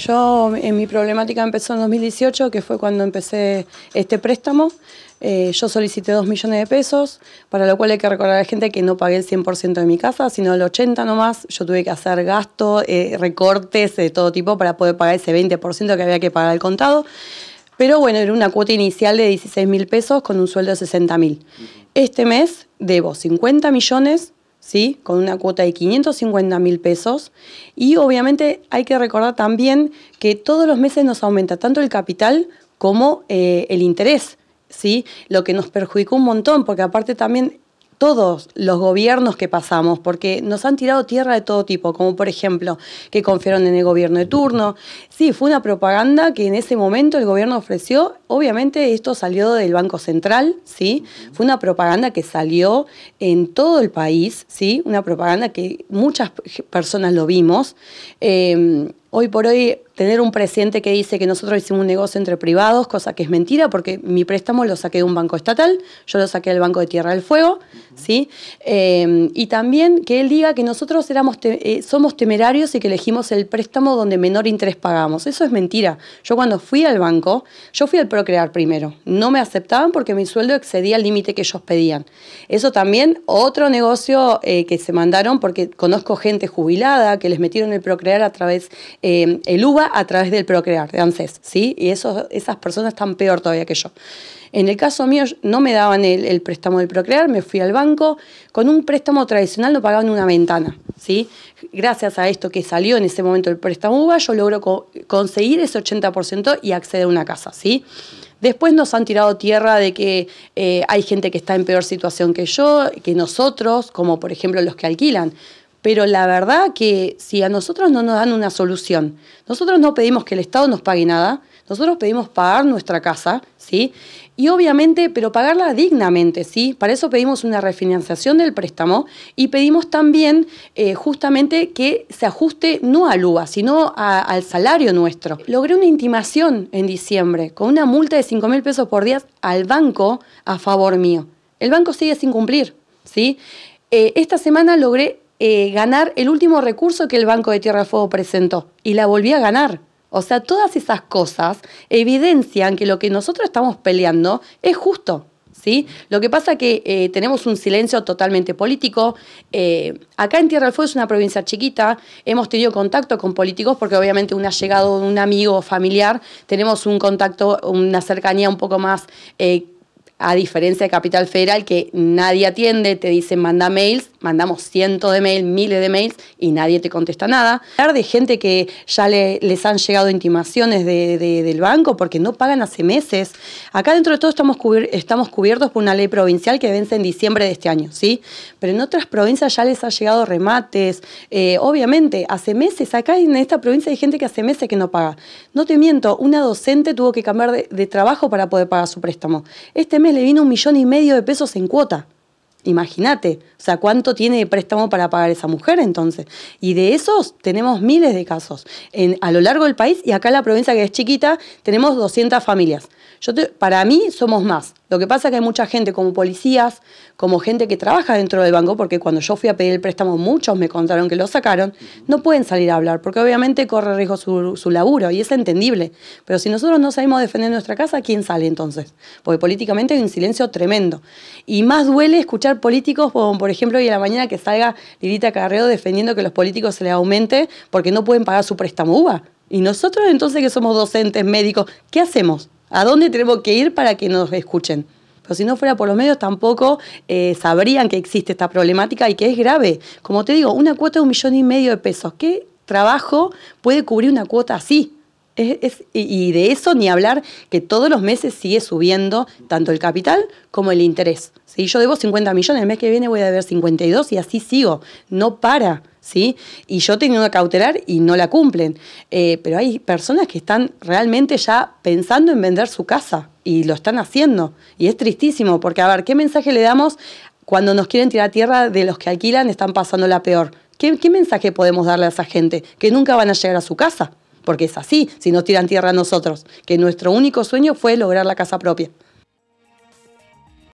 Yo en mi problemática empezó en 2018, que fue cuando empecé este préstamo. Eh, yo solicité 2 millones de pesos, para lo cual hay que recordar a la gente que no pagué el 100% de mi casa, sino el 80% nomás. Yo tuve que hacer gastos, eh, recortes de todo tipo para poder pagar ese 20% que había que pagar al contado. Pero bueno, era una cuota inicial de 16 mil pesos con un sueldo de 60 mil. Este mes debo 50 millones ¿sí? con una cuota de 550 mil pesos. Y obviamente hay que recordar también que todos los meses nos aumenta tanto el capital como eh, el interés. ¿Sí? Lo que nos perjudicó un montón, porque aparte también todos los gobiernos que pasamos, porque nos han tirado tierra de todo tipo, como por ejemplo que confiaron en el gobierno de turno. Sí, fue una propaganda que en ese momento el gobierno ofreció. Obviamente esto salió del Banco Central, ¿sí? Fue una propaganda que salió en todo el país, ¿sí? Una propaganda que muchas personas lo vimos. Eh, Hoy por hoy, tener un presidente que dice que nosotros hicimos un negocio entre privados, cosa que es mentira, porque mi préstamo lo saqué de un banco estatal, yo lo saqué del Banco de Tierra del Fuego, ¿sí? Eh, y también que él diga que nosotros éramos eh, somos temerarios y que elegimos el préstamo donde menor interés pagamos. Eso es mentira. Yo cuando fui al banco, yo fui al Procrear primero. No me aceptaban porque mi sueldo excedía el límite que ellos pedían. Eso también, otro negocio eh, que se mandaron, porque conozco gente jubilada que les metieron el Procrear a través Em, el UBA a través del Procrear, de ANSES, ¿sí? Y esas personas están peor todavía que yo. En el caso mío no me daban el, préstamo del Procrear, me fui al banco, con un préstamo tradicional no pagaban una ventana, ¿sí? Gracias a esto que salió en ese momento el préstamo uva yo logro conseguir ese 80% y acceder a una casa, ¿sí? Después nos han tirado tierra de que eh, hay gente que está en peor situación que yo, que nosotros, como por ejemplo los que alquilan. Pero la verdad que si a nosotros no nos dan una solución, nosotros no pedimos que el Estado nos pague nada, nosotros pedimos pagar nuestra casa, ¿sí? Y obviamente, pero pagarla dignamente, ¿sí? Para eso pedimos una refinanciación del préstamo y pedimos también eh, justamente que se ajuste no al UBA, sino al salario nuestro. Logré una intimación en diciembre con una multa de 5 mil pesos por día al banco a favor mío. El banco sigue sin cumplir, ¿sí? Eh, esta semana logré eh, ganar el último recurso que el Banco de Tierra del Fuego presentó y la volví a ganar. O sea, todas esas cosas evidencian que lo que nosotros estamos peleando es justo. ¿Sí? Lo que pasa es que eh, tenemos un silencio totalmente político. Eh, acá en Tierra del Fuego es una provincia chiquita, hemos tenido contacto con políticos porque obviamente un llegado un amigo familiar, tenemos un contacto, una cercanía un poco más a diferencia de Capital Federal, que nadie atiende, te dicen manda mails, mandamos cientos de mails, miles de mails y nadie te contesta nada. Hablar de gente que ya les han llegado intimaciones del banco porque no pagan hace meses. Acá dentro de todo estamos, cubiertos, estamos cubiertos por una ley provincial que vence en diciembre de este año, ¿sí? Pero en otras provincias ya les ha llegado remates. Eh, obviamente, hace meses, acá en esta provincia hay gente que hace meses que no paga. No te miento, una docente tuvo que cambiar de, de trabajo para poder pagar su préstamo. Este mes le vino un millón y medio de pesos en cuota. Imagínate, o sea, ¿cuánto tiene de préstamo para pagar esa mujer entonces? Y de esos tenemos miles de casos en, a lo largo del país y acá en la provincia que es chiquita tenemos 200 familias. Yo para mí somos más. Lo que pasa es que hay mucha gente, como policías, como gente que trabaja dentro del banco, porque cuando yo fui a pedir el préstamo, muchos me contaron que lo sacaron, no pueden salir a hablar, porque obviamente corre riesgo su, laburo y es entendible. Pero si nosotros no salimos a defender nuestra casa, ¿quién sale entonces? Porque políticamente hay un silencio tremendo. Y más duele escuchar políticos, como por ejemplo hoy a la mañana que salga Lirita Carreo defendiendo que los políticos se les aumente porque no pueden pagar su préstamo UBA. Y nosotros entonces que somos docentes, médicos, ¿qué hacemos? ¿A dónde tenemos que ir para que nos escuchen? Pero si no fuera por los medios tampoco eh, sabrían que existe esta problemática y que es grave. Como te digo, una cuota de un millón y medio de pesos. ¿Qué trabajo puede cubrir una cuota así? y de eso ni hablar que todos los meses sigue subiendo tanto el capital como el interés. Si yo debo 50 millones, el mes que viene voy a deber 52 y así sigo. No para. ¿sí? Y yo tengo una cautelar y no la cumplen. Eh, pero hay personas que están realmente ya pensando en vender su casa y lo están haciendo. Y es tristísimo, porque a ver, ¿qué mensaje le damos cuando nos quieren tirar tierra de los que alquilan están pasando la peor? ¿Qué, ¿Qué mensaje podemos darle a esa gente? Que nunca van a llegar a su casa, porque es así, si nos tiran tierra a nosotros, que nuestro único sueño fue lograr la casa propia.